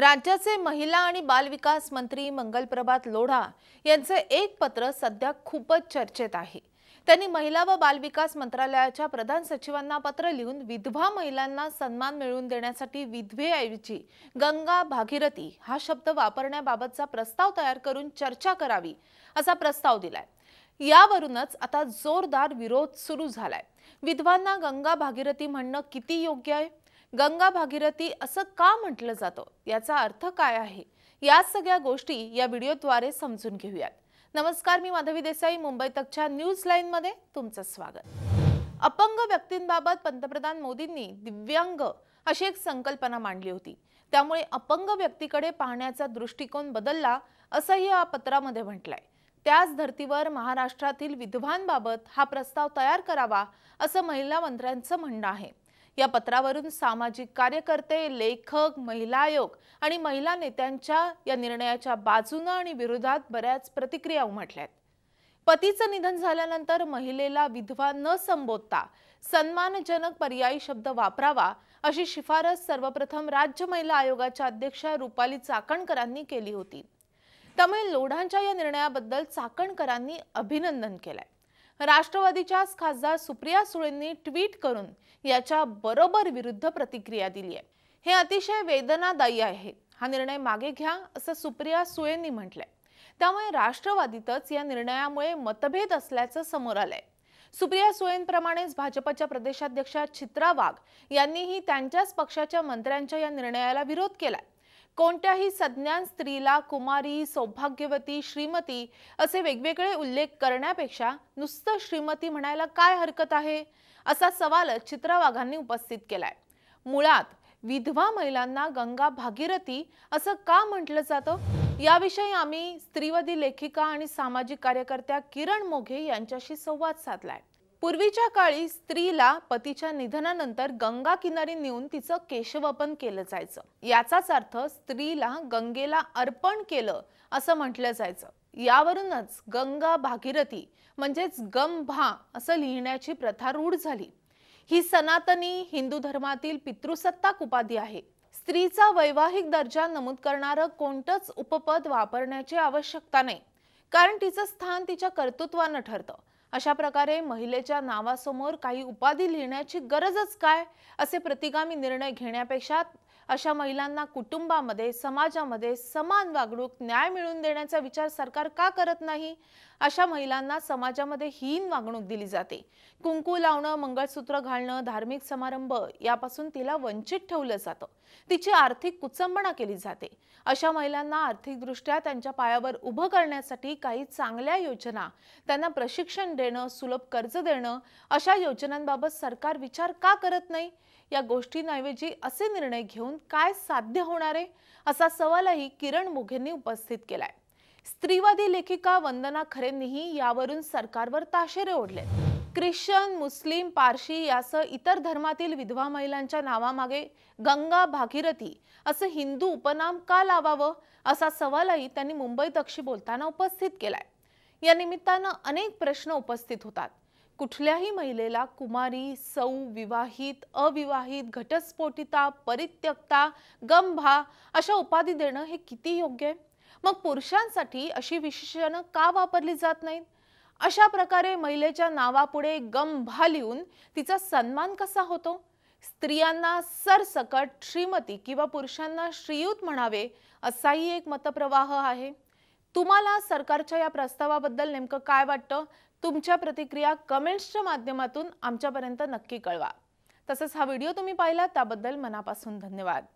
राज्याचे महिला आणि बालविकास मंत्री मंगलप्रभात लोढा यांचे एक पत्र सध्या खूपच चर्चेत आहे त्यांनी महिला व बालविकास मंत्रालयाच्या प्रधान सचिवांना पत्र लिहून विधवा महिलांना सन्मान मिळवून देण्यासाठी विधवेऐवजी गंगा भागीरथी हा शब्द वापरण्याबाबतचा प्रस्ताव तयार करून चर्चा करावी असा प्रस्ताव दिलाय यावरूनच आता जोरदार विरोध सुरू झालाय विधवांना गंगा भागीरथी म्हणणं किती योग्य आहे गंगा भागीरथी असं का म्हटलं जातं याचा अर्थ काय आहे या सगळ्या गोष्टी या व्हिडिओद्वारे समजून घेऊयात नमस्कार मी माधवी देसाई मुंबई तकच्या न्यूज मध्ये तुमचं स्वागत अपंग व्यक्तींबाबत पंतप्रधान मोदींनी दिव्यांग अशी एक संकल्पना मांडली होती त्यामुळे अपंग व्यक्तीकडे पाहण्याचा दृष्टिकोन बदलला असंही या पत्रामध्ये म्हटलंय त्याच धर्तीवर महाराष्ट्रातील विधवांबाबत हा प्रस्ताव तयार करावा असं महिला मंत्र्यांचं म्हणणं आहे या पत्रावरून सामाजिक कार्यकर्ते लेखक महिला आयोग आणि महिला नेत्यांच्या या निर्णयाच्या बाजूनं आणि विरोधात बऱ्याच प्रतिक्रिया उमटल्यात पतीचं निधन झाल्यानंतर महिलेला विधवा न संबोधता सन्मानजनक पर्यायी शब्द वापरावा अशी शिफारस सर्वप्रथम राज्य महिला आयोगाच्या अध्यक्षा रुपाली चाकणकरांनी केली होती त्यामुळे लोढांच्या या निर्णयाबद्दल चाकणकरांनी अभिनंदन केलंय राष्ट्रवादीच्याच खासदार सुप्रिया सुळेंनी ट्विट करून याच्या बरोबर विरुद्ध प्रतिक्रिया दिली आहे हे अतिशय वेदनादायी आहे हा निर्णय मागे घ्या असं सुप्रिया सुळेंनी म्हटलंय त्यामुळे राष्ट्रवादीतच या निर्णयामुळे मतभेद असल्याचं समोर आलंय सुप्रिया सुळेंप्रमाणेच भाजपच्या प्रदेशाध्यक्षा चित्रा वाघ यांनीही त्यांच्याच पक्षाच्या मंत्र्यांच्या या निर्णयाला विरोध केलाय कोणत्याही सज्ञान स्त्रीला कुमारी सौभाग्यवती श्रीमती असे वेगवेगळे उल्लेख करण्यापेक्षा नुसतं श्रीमती म्हणायला काय हरकत आहे असा सवाल चित्रावाघांनी उपस्थित केलाय मुळात विधवा महिलांना गंगा भागीरथी असं का म्हटलं जातं याविषयी आम्ही स्त्रीवादी लेखिका आणि सामाजिक कार्यकर्त्या किरण मोघे यांच्याशी संवाद साधलाय पूर्वीच्या काळी स्त्रीला पतीच्या निधनानंतर गंगा किनारी नेऊन तिचं केशवपन केलं जायचं याचाच अर्थ स्त्रीला गंगेला अर्पण केलं असं म्हटलं जायचं यावरूनच गंगा भागीरथी म्हणजेच गंभा असं लिहिण्याची प्रथा रूढ झाली ही सनातनी हिंदू धर्मातील पितृसत्ताक उपाधी आहे स्त्रीचा वैवाहिक दर्जा नमूद करणारं कोणतंच उपपद वापरण्याची आवश्यकता नाही कारण तिचं स्थान तिच्या कर्तृत्वानं ठरतं अशा प्रकारे महिलेच्या नावासमोर काही उपाधी लिहिण्याची गरजच काय असे प्रतिगामी निर्णय घेण्यापेक्षा अशा महिलांना कुटुंबामध्ये समाजामध्ये समान वागणूक न्याय मिळवून देण्याचा विचार सरकार का करत नाही अशा महिलांना समाजामध्ये हीन वागणूक दिली जाते कुंकू लावणं मंगळसूत्र घालणं धार्मिक समारंभ यापासून तिला वंचित ठेवलं जातं तिची आर्थिक कुचंबणा केली जाते अशा महिलांना आर्थिकदृष्ट्या त्यांच्या पायावर उभं करण्यासाठी काही चांगल्या योजना त्यांना प्रशिक्षण देणं सुलभ कर्ज देणं अशा योजनांबाबत सरकार विचार का करत नाही या गोष्टींऐवजी असे निर्णय घेऊन करून काय साध्य होणार आहे असा सवालही किरण मुघेंनी उपस्थित केलाय स्त्रीवादी लेखिका वंदना खरेंनीही यावरून सरकारवर ताशेरे ओढले ख्रिश्चन मुस्लिम पारशी यासह इतर धर्मातील विधवा महिलांच्या नावामागे गंगा भागीरथी असं हिंदू उपनाम का लावावं असा सवालही त्यांनी मुंबई तक्षी बोलताना उपस्थित केलाय या निमित्तानं अनेक प्रश्न उपस्थित होतात कुठल्याही महिलेला कुमारी सौ विवाहित अविवाहित घटस्फोटिता परित्यक्ता गंभा अशा उपाधी देणं हे किती योग्य आहे मग पुरुषांसाठी अशी विशेषणं का वापरली जात नाहीत अशा प्रकारे महिलेच्या नावापुढे गंभा लिहून तिचा सन्मान कसा होतो स्त्रियांना सरसकट श्रीमती किंवा पुरुषांना श्रीयुत म्हणावे असाही एक मतप्रवाह आहे तुम्हाला सरकारच्या या प्रस्तावाबद्दल नेमकं काय वाटतं तुमच्या प्रतिक्रिया कमेंट्सच्या माध्यमातून आमच्यापर्यंत नक्की कळवा तसंच हा व्हिडिओ तुम्ही पाहिला त्याबद्दल मनापासून धन्यवाद